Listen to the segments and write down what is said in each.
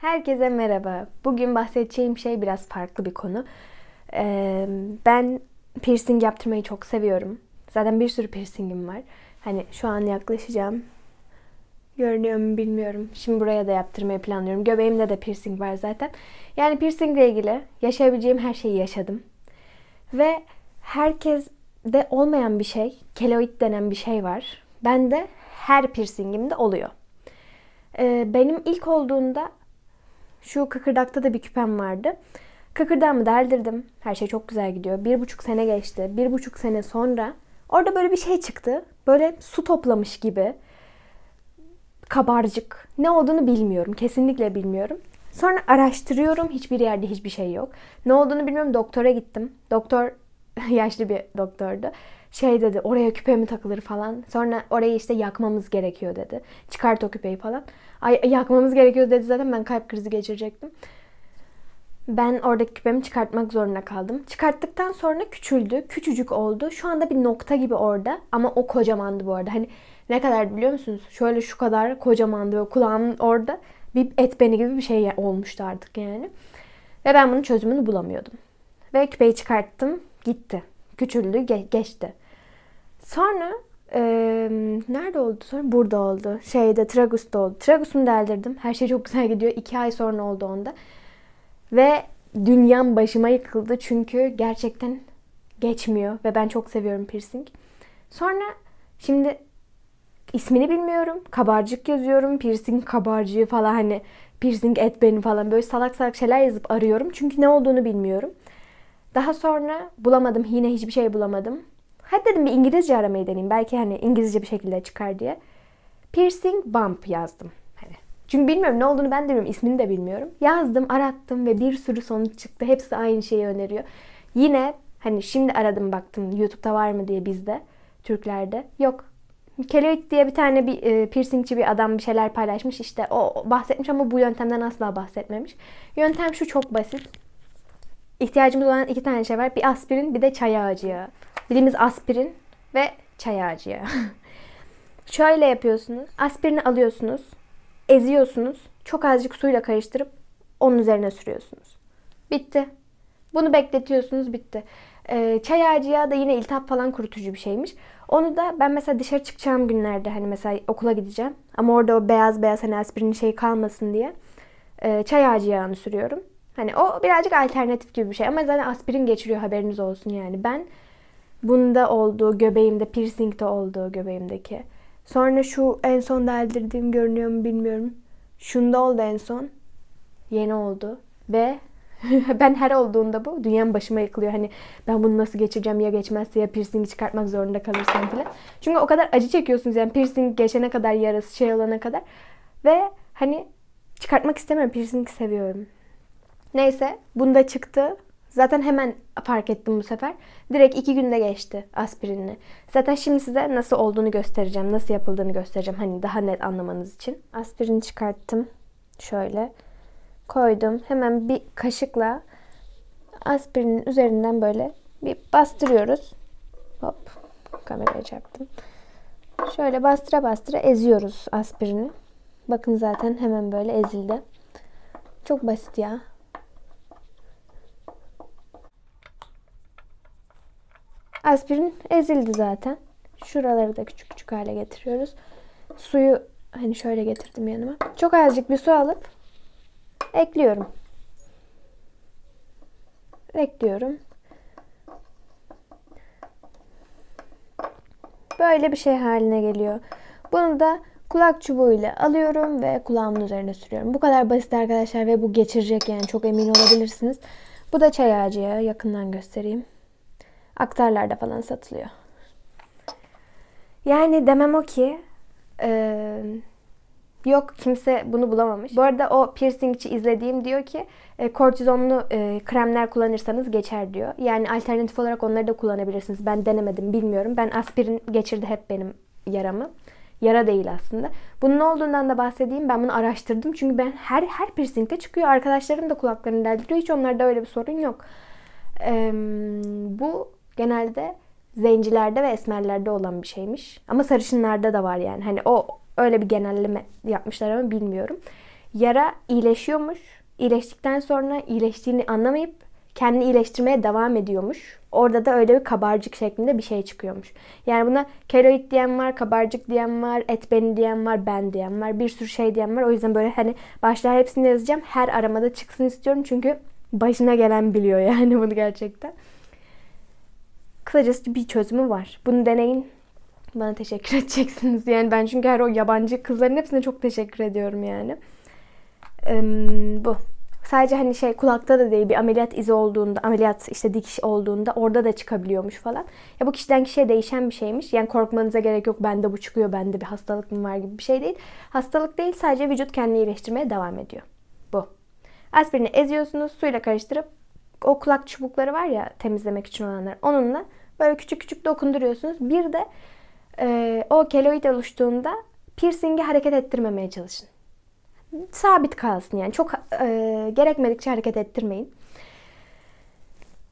Herkese merhaba. Bugün bahsedeceğim şey biraz farklı bir konu. Ee, ben piercing yaptırmayı çok seviyorum. Zaten bir sürü piercingim var. Hani şu an yaklaşacağım. Görünüyor mu bilmiyorum. Şimdi buraya da yaptırmayı planlıyorum. Göbeğimde de piercing var zaten. Yani piercing ile ilgili yaşayabileceğim her şeyi yaşadım. Ve herkes de olmayan bir şey, keloid denen bir şey var. Ben de her piercingimde oluyor. Ee, benim ilk olduğunda şu kıkırdakta da bir küpem vardı. mı deldirdim. Her şey çok güzel gidiyor. Bir buçuk sene geçti. Bir buçuk sene sonra orada böyle bir şey çıktı. Böyle su toplamış gibi. Kabarcık. Ne olduğunu bilmiyorum. Kesinlikle bilmiyorum. Sonra araştırıyorum. Hiçbir yerde hiçbir şey yok. Ne olduğunu bilmiyorum. Doktora gittim. Doktor yaşlı bir doktordu şey dedi oraya küpe mi takılır falan. Sonra orayı işte yakmamız gerekiyor dedi. Çıkart o küpeyi falan. Ay yakmamız gerekiyor dedi zaten ben kalp krizi geçirecektim. Ben oradaki küpemi çıkartmak zorunda kaldım. Çıkarttıktan sonra küçüldü. Küçücük oldu. Şu anda bir nokta gibi orada. Ama o kocamandı bu arada. Hani ne kadar biliyor musunuz? Şöyle şu kadar kocamandı. Ve kulağım orada bir et beni gibi bir şey olmuştu artık yani. Ve ben bunun çözümünü bulamıyordum. Ve küpeyi çıkarttım. Gitti. Küçüldü, geçti. Sonra e, nerede oldu sonra? Burada oldu. Şeyde, Tragus'ta oldu. Tragus'unu deldirdim. Her şey çok güzel gidiyor. İki ay sonra oldu onda. Ve dünyam başıma yıkıldı çünkü gerçekten geçmiyor ve ben çok seviyorum piercing. Sonra şimdi ismini bilmiyorum. Kabarcık yazıyorum. Piercing kabarcığı falan hani piercing et beni falan böyle salak salak şeyler yazıp arıyorum. Çünkü ne olduğunu bilmiyorum. Daha sonra bulamadım yine hiçbir şey bulamadım. Hadi dedim bir İngilizce aramayı deneyeyim. Belki hani İngilizce bir şekilde çıkar diye. Piercing bump yazdım. Hani. Çünkü bilmiyorum ne olduğunu ben de bilmiyorum. ismini de bilmiyorum. Yazdım, arattım ve bir sürü sonuç çıktı. Hepsi aynı şeyi öneriyor. Yine hani şimdi aradım baktım YouTube'da var mı diye bizde. Türklerde. Yok. Keloid diye bir tane bir e, piercingçi bir adam bir şeyler paylaşmış. İşte o bahsetmiş ama bu yöntemden asla bahsetmemiş. Yöntem şu çok basit. İhtiyacımız olan iki tane şey var. Bir aspirin bir de çay ağacı Bildiğimiz aspirin ve çay ağacı Şöyle yapıyorsunuz. Aspirini alıyorsunuz. Eziyorsunuz. Çok azıcık suyla karıştırıp onun üzerine sürüyorsunuz. Bitti. Bunu bekletiyorsunuz bitti. Ee, çay ağacı da yine iltihap falan kurutucu bir şeymiş. Onu da ben mesela dışarı çıkacağım günlerde hani mesela okula gideceğim. Ama orada o beyaz beyaz hani aspirin şey kalmasın diye. E, çay ağacı yağını sürüyorum. Hani o birazcık alternatif gibi bir şey ama zaten aspirin geçiriyor haberiniz olsun yani. Ben bunda olduğu, göbeğimde, piercingde olduğu göbeğimdeki. Sonra şu en son deldirdiğim görünüyor mu bilmiyorum. Şunda oldu en son. Yeni oldu. Ve ben her olduğunda bu dünyanın başıma yıkılıyor. Hani ben bunu nasıl geçireceğim ya geçmezse ya piercingi çıkartmak zorunda kalırsam falan. Çünkü o kadar acı çekiyorsunuz yani piercing geçene kadar yarası şey olana kadar. Ve hani çıkartmak istemiyorum. Piercing seviyorum. Neyse bunda çıktı. Zaten hemen fark ettim bu sefer. Direkt iki günde geçti aspirinini. Zaten şimdi size nasıl olduğunu göstereceğim. Nasıl yapıldığını göstereceğim. Hani daha net anlamanız için. Aspirini çıkarttım. Şöyle. Koydum. Hemen bir kaşıkla aspirinin üzerinden böyle bir bastırıyoruz. Hop. Kameraya çarptım. Şöyle bastıra bastıra eziyoruz aspirini. Bakın zaten hemen böyle ezildi. Çok basit ya. Aspirin ezildi zaten. Şuraları da küçük küçük hale getiriyoruz. Suyu hani şöyle getirdim yanıma. Çok azıcık bir su alıp ekliyorum. Ekliyorum. Böyle bir şey haline geliyor. Bunu da kulak çubuğuyla alıyorum ve kulağımın üzerine sürüyorum. Bu kadar basit arkadaşlar ve bu geçirecek yani çok emin olabilirsiniz. Bu da çay ağacı ya. Yakından göstereyim aktarlarda falan satılıyor. Yani demem o ki e, yok kimse bunu bulamamış. Bu arada o piercingçi izlediğim diyor ki e, kortizonlu e, kremler kullanırsanız geçer diyor. Yani alternatif olarak onları da kullanabilirsiniz. Ben denemedim bilmiyorum. Ben aspirin geçirdi hep benim yaramı. Yara değil aslında. Bunun olduğundan da bahsedeyim. Ben bunu araştırdım. Çünkü ben her her piercingde çıkıyor. Arkadaşlarım da kulaklarını derdiriyor. Hiç onlarda öyle bir sorun yok. Ee, genelde zencilerde ve esmerlerde olan bir şeymiş. Ama sarışınlarda da var yani. Hani o öyle bir genelleme yapmışlar ama bilmiyorum. Yara iyileşiyormuş. İyileştikten sonra iyileştiğini anlamayıp kendini iyileştirmeye devam ediyormuş. Orada da öyle bir kabarcık şeklinde bir şey çıkıyormuş. Yani buna keloid diyen var, kabarcık diyen var, et beni diyen var, ben diyen var, bir sürü şey diyen var. O yüzden böyle hani başlar hepsini yazacağım. Her aramada çıksın istiyorum çünkü başına gelen biliyor yani bunu gerçekten. Kısacası bir çözümü var. Bunu deneyin. Bana teşekkür edeceksiniz. Yani ben çünkü her o yabancı kızların hepsine çok teşekkür ediyorum yani. Ee, bu. Sadece hani şey kulakta da değil bir ameliyat izi olduğunda, ameliyat işte dikiş olduğunda orada da çıkabiliyormuş falan. Ya bu kişiden kişiye değişen bir şeymiş. Yani korkmanıza gerek yok. Bende bu çıkıyor, bende bir hastalık mı var gibi bir şey değil. Hastalık değil sadece vücut kendini iyileştirmeye devam ediyor. Bu. Aspirini eziyorsunuz, suyla karıştırıp o kulak çubukları var ya temizlemek için olanlar. Onunla böyle küçük küçük dokunduruyorsunuz. Bir de e, o keloid oluştuğunda piercingi hareket ettirmemeye çalışın. Sabit kalsın yani. Çok e, gerekmedikçe hareket ettirmeyin.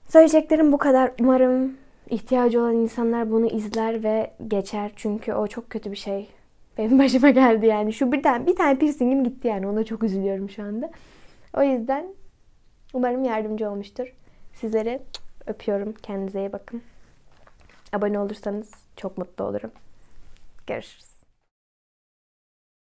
Söyleyeceklerim bu kadar. Umarım ihtiyacı olan insanlar bunu izler ve geçer. Çünkü o çok kötü bir şey. Benim başıma geldi yani. Şu birden bir tane piercingim gitti yani. Ona çok üzülüyorum şu anda. O yüzden Umarım yardımcı olmuştur. Sizleri öpüyorum. Kendinize iyi bakın. Abone olursanız çok mutlu olurum. Görüşürüz.